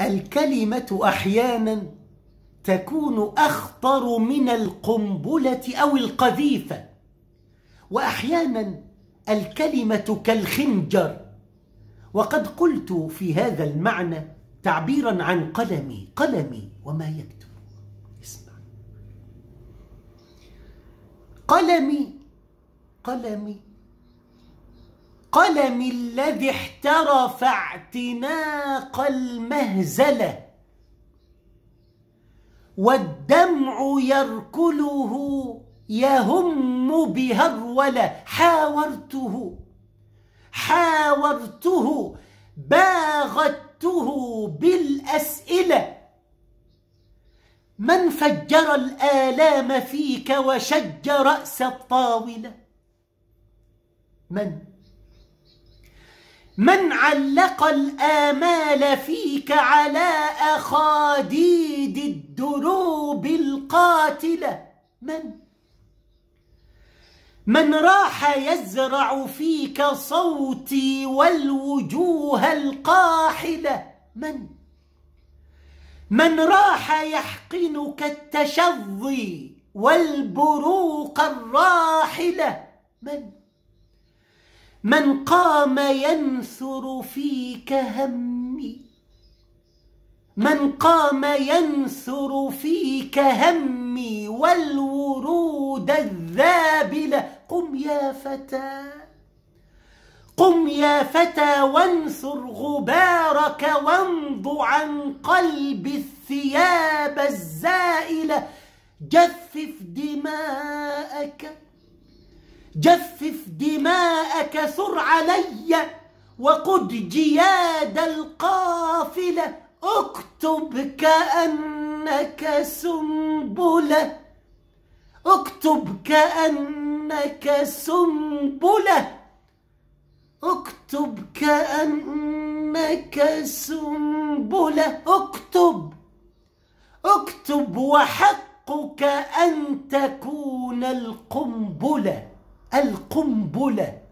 الكلمة أحيانا تكون أخطر من القنبلة أو القذيفة وأحيانا الكلمة كالخنجر وقد قلت في هذا المعنى تعبيرا عن قلمي قلمي وما يكتب اسمع قلمي قلمي القلم الذي احترف اعتناق المهزله والدمع يركله يهم بهرولة حاورته حاورته باغته بالأسئلة من فجر الآلام فيك وشج رأس الطاولة من؟ من علق الآمال فيك على أخاديد الدروب القاتلة من؟ من راح يزرع فيك صوتي والوجوه القاحلة من؟ من راح يحقنك التشظي والبروق الراحلة من؟ من قام ينثر فيك همي من قام ينثر فيك همي والورود الذابلة قم يا فتى قم يا فتى وانثر غبارك وانض عن قلب الثياب الزائلة جفف دماءك جفف دماءك ثر علي وقد جياد القافلة اكتب كأنك سنبلة اكتب كأنك سنبلة اكتب كأنك سنبلة اكتب اكتب وحقك أن تكون القنبلة القنبله